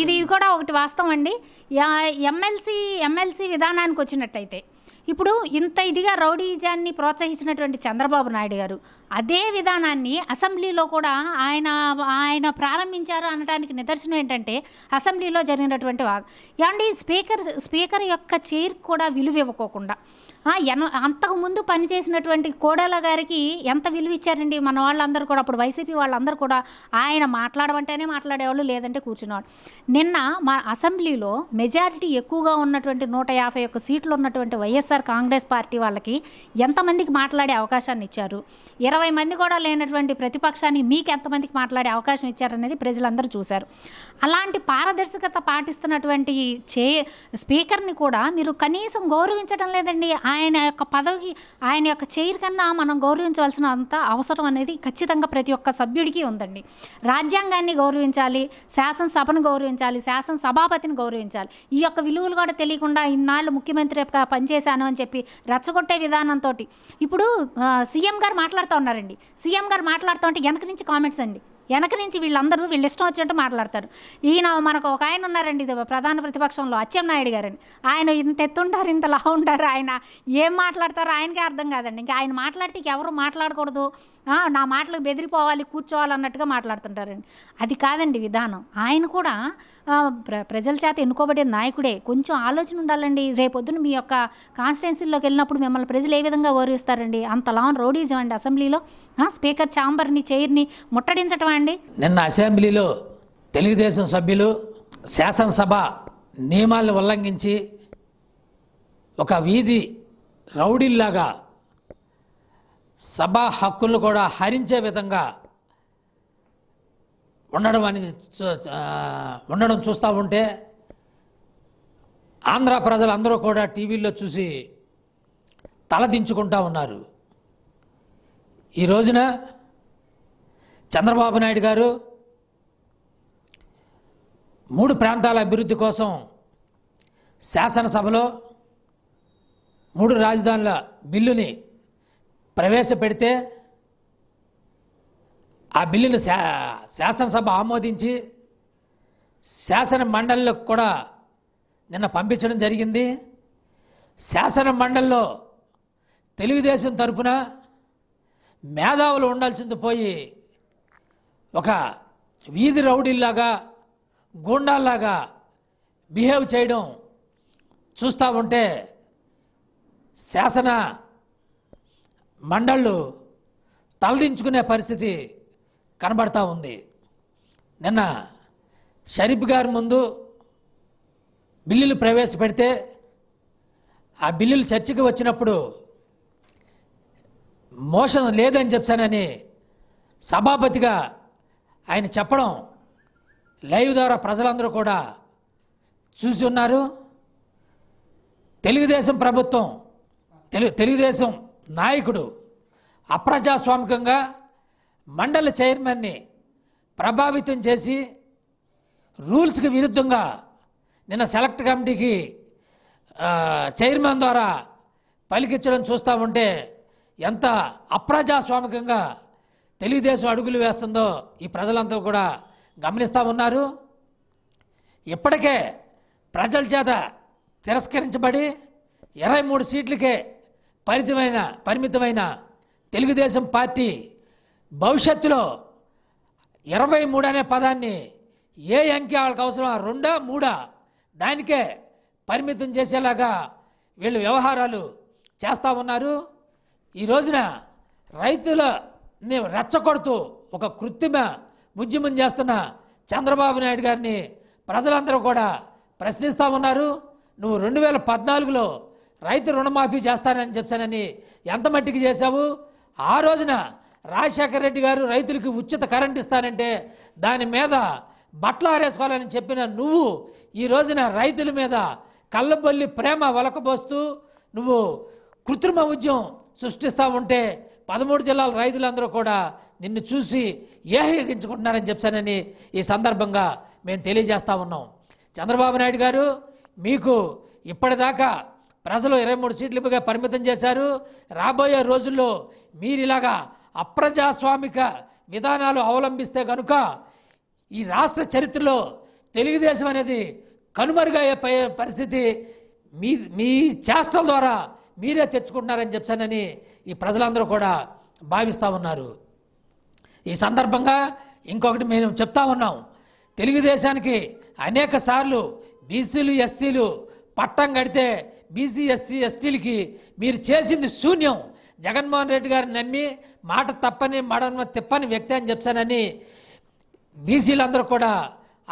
ఇది ఇది కూడా ఒకటి వాస్తవం అండి ఎమ్మెల్సీ ఎమ్మెల్సీ విధానానికి వచ్చినట్టయితే ఇప్పుడు ఇంత ఇదిగా రౌడీజాన్ని ప్రోత్సహించినటువంటి చంద్రబాబు నాయుడు గారు అదే విధానాన్ని అసెంబ్లీలో కూడా ఆయన ఆయన ప్రారంభించారు అనడానికి నిదర్శనం ఏంటంటే అసెంబ్లీలో జరిగినటువంటి ఏమండి స్పీకర్ స్పీకర్ యొక్క చైర్ కూడా విలువ ఇవ్వకోకుండా ఎన అంతకుముందు పనిచేసినటువంటి కోడల గారికి ఎంత విలువ ఇచ్చారండి మన వాళ్ళందరూ కూడా అప్పుడు వైసీపీ వాళ్ళందరూ కూడా ఆయన మాట్లాడమంటేనే మాట్లాడేవాళ్ళు లేదంటే కూర్చునేవాళ్ళు నిన్న మా అసెంబ్లీలో మెజారిటీ ఎక్కువగా ఉన్నటువంటి నూట యాభై ఒక్క సీట్లు ఉన్నటువంటి వైఎస్ఆర్ కాంగ్రెస్ పార్టీ వాళ్ళకి ఎంతమందికి మాట్లాడే అవకాశాన్ని ఇచ్చారు ఇరవై మంది కూడా లేనటువంటి ప్రతిపక్షాన్ని మీకు ఎంతమందికి మాట్లాడే అవకాశం ఇచ్చారనేది ప్రజలందరూ చూశారు అలాంటి పారదర్శకత పాటిస్తున్నటువంటి చే స్పీకర్ని కూడా మీరు కనీసం గౌరవించడం లేదండి ఆ ఆయన యొక్క పదవికి ఆయన యొక్క చైర్ కన్నా మనం గౌరవించవలసిన అంత అవసరం అనేది ఖచ్చితంగా ప్రతి ఒక్క సభ్యుడికి ఉందండి రాజ్యాంగాన్ని గౌరవించాలి శాసనసభను గౌరవించాలి శాసన సభాపతిని గౌరవించాలి ఈ యొక్క విలువలు కూడా తెలియకుండా ఇన్నాళ్ళు ముఖ్యమంత్రి యొక్క పనిచేశాను అని చెప్పి రెచ్చగొట్టే విధానంతో ఇప్పుడు సీఎం గారు మాట్లాడుతూ ఉన్నారండి సీఎం గారు మాట్లాడుతూ ఉంటే వెనక నుంచి కామెంట్స్ అండి వెనక నుంచి వీళ్ళందరూ వీళ్ళు ఇష్టం వచ్చినట్టు మాట్లాడతారు ఈయన మనకు ఒక ఆయన ఉన్నారండి ఇది ప్రధాన ప్రతిపక్షంలో అచ్చెన్నాయుడు గారని ఆయన ఇంత ఎత్తుంటారు ఇంత లా ఉంటారు ఆయన ఏం మాట్లాడతారో ఆయనకే అర్థం కాదండి ఇంకా ఆయన మాట్లాడితే ఎవరు మాట్లాడకూడదు నా మాటలకు బెదిరిపోవాలి కూర్చోవాలి అన్నట్టుగా మాట్లాడుతుంటారండి అది కాదండి విధానం ఆయన కూడా ప్రజల చేత ఎన్నుకోబడిన నాయకుడే కొంచెం ఆలోచన ఉండాలండి రేపొద్దున మీ యొక్క కాన్స్టిట్యున్సీలోకి వెళ్ళినప్పుడు మిమ్మల్ని ప్రజలు ఏ విధంగా గౌరవిస్తారండి అంత లాన్ రౌడీజం అండి అసెంబ్లీలో స్పీకర్ ఛాంబర్ని చైర్ని ముట్టడించటం అండి నిన్న అసెంబ్లీలో తెలుగుదేశం సభ్యులు శాసనసభ నియమాలను ఉల్లంఘించి ఒక వీధి రౌడీల్లాగా సభా హక్కులు కూడా హరించే విధంగా ఉండడం అని ఉండడం చూస్తూ ఉంటే ఆంధ్ర ప్రజలందరూ కూడా టీవీల్లో చూసి తలదించుకుంటా ఉన్నారు ఈ రోజున చంద్రబాబు నాయుడు గారు మూడు ప్రాంతాల అభివృద్ధి కోసం శాసనసభలో మూడు రాజధానుల బిల్లుని ప్రవేశపెడితే ఆ బిల్లును శా శాసనసభ ఆమోదించి శాసన మండలిలో కూడా నిన్న పంపించడం జరిగింది శాసన మండలిలో తెలుగుదేశం తరపున మేధావులు ఉండాల్సింది పోయి ఒక వీధి రౌడీల్లాగా గూండాల్లాగా బిహేవ్ చేయడం చూస్తూ ఉంటే శాసన మండళ్ళు తలదించుకునే పరిస్థితి కనబడతా ఉంది నిన్న షరీఫ్ గారి ముందు బిల్లులు ప్రవేశపెడితే ఆ బిల్లులు చర్చకు వచ్చినప్పుడు మోషన్ లేదని చెప్పానని సభాపతిగా ఆయన చెప్పడం లైవ్ ద్వారా ప్రజలందరూ కూడా చూసి ఉన్నారు తెలుగుదేశం ప్రభుత్వం తెలు తెలుగుదేశం నాయకుడు అప్రజాస్వామికంగా మండల చైర్మన్ని ప్రభావితం చేసి రూల్స్కి విరుద్ధంగా నిన్న సెలెక్ట్ కమిటీకి చైర్మన్ ద్వారా పలికించడం చూస్తూ ఉంటే ఎంత అప్రజాస్వామికంగా తెలుగుదేశం అడుగులు వేస్తుందో ఈ ప్రజలందరూ కూడా గమనిస్తూ ఉన్నారు ఇప్పటికే ప్రజల చేత తిరస్కరించబడి ఇరవై మూడు సీట్లకే పరిమితమైన పరిమితమైన తెలుగుదేశం పార్టీ భవిష్యత్తులో ఇరవై మూడు అనే పదాన్ని ఏ అంకె వాళ్ళకి అవసరం రెండా మూడా దానికే పరిమితం చేసేలాగా వీళ్ళు వ్యవహారాలు చేస్తూ ఉన్నారు ఈ రోజున రైతుల మేము రెచ్చగొడుతూ ఒక కృత్రిమ ఉద్యమం చేస్తున్న చంద్రబాబు నాయుడు గారిని ప్రజలందరూ కూడా ప్రశ్నిస్తూ ఉన్నారు నువ్వు రెండు వేల పద్నాలుగులో రైతు రుణమాఫీ చేస్తానని చెప్పానని ఎంత మట్టికి చేశావు ఆ రోజున రాజశేఖర రెడ్డి గారు రైతులకు ఉచిత కరెంట్ ఇస్తానంటే దాని మీద బట్టలు ఆరేసుకోవాలని చెప్పిన నువ్వు ఈ రోజున రైతుల మీద కళ్ళబొల్లి ప్రేమ వలకబోస్తూ నువ్వు కృత్రిమ ఉద్యమం సృష్టిస్తూ ఉంటే పదమూడు జిల్లాల రైతులందరూ కూడా నిన్ను చూసి ఏహీగించుకుంటున్నారని చెప్పానని ఈ సందర్భంగా మేము తెలియజేస్తా ఉన్నాం చంద్రబాబు నాయుడు గారు మీకు ఇప్పటిదాకా ప్రజలు ఇరవై మూడు సీట్లుగా పరిమితం చేశారు రాబోయే రోజుల్లో మీరు ఇలాగా అప్రజాస్వామిక విధానాలు అవలంబిస్తే కనుక ఈ రాష్ట్ర చరిత్రలో తెలుగుదేశం అనేది కనుమరుగయ్యే పరిస్థితి మీ మీ చేష్టల ద్వారా మీరే తెచ్చుకుంటున్నారని చెప్పానని ఈ ప్రజలందరూ కూడా భావిస్తూ ఉన్నారు ఈ సందర్భంగా ఇంకొకటి మేము చెప్తా ఉన్నాం తెలుగుదేశానికి అనేక సార్లు బీసీలు ఎస్సీలు పట్టం కడితే బీసీ ఎస్సీ ఎస్టీలకి మీరు చేసింది శూన్యం జగన్మోహన్ రెడ్డి గారిని నమ్మి మాట తప్పని మడమ తిప్పని వ్యక్తి అని చెప్పానని బీసీలందరూ కూడా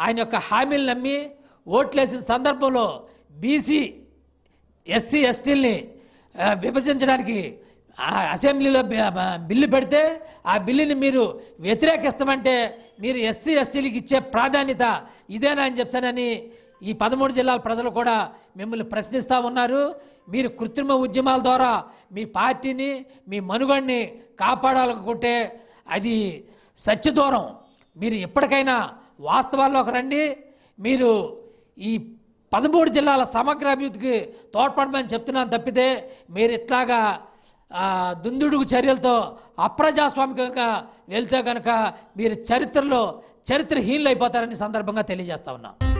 ఆయన యొక్క హామీలు నమ్మి ఓట్లేసిన సందర్భంలో బీసీ ఎస్సీ ఎస్టీల్ని విభజించడానికి అసెంబ్లీలో బిల్లు పెడితే ఆ బిల్లుని మీరు వ్యతిరేకిస్తామంటే మీరు ఎస్సీ ఎస్టీలకు ఇచ్చే ప్రాధాన్యత ఇదేనా అని చెప్తానని ఈ పదమూడు జిల్లాల ప్రజలు కూడా మిమ్మల్ని ప్రశ్నిస్తూ ఉన్నారు మీరు కృత్రిమ ఉద్యమాల ద్వారా మీ పార్టీని మీ మనుగడిని కాపాడాలనుకుంటే అది సత్యదూరం మీరు ఎప్పటికైనా వాస్తవాల్లోకి రండి మీరు ఈ పదమూడు జిల్లాల సమగ్ర అభివృద్ధికి తోడ్పడమని చెప్తున్నాను తప్పితే మీరు ఇట్లాగా దుందుడుగు చర్యలతో అప్రజాస్వామికంగా వెళ్తే కనుక మీరు చరిత్రలో చరిత్రహీనులు అయిపోతారని సందర్భంగా తెలియజేస్తా ఉన్నాను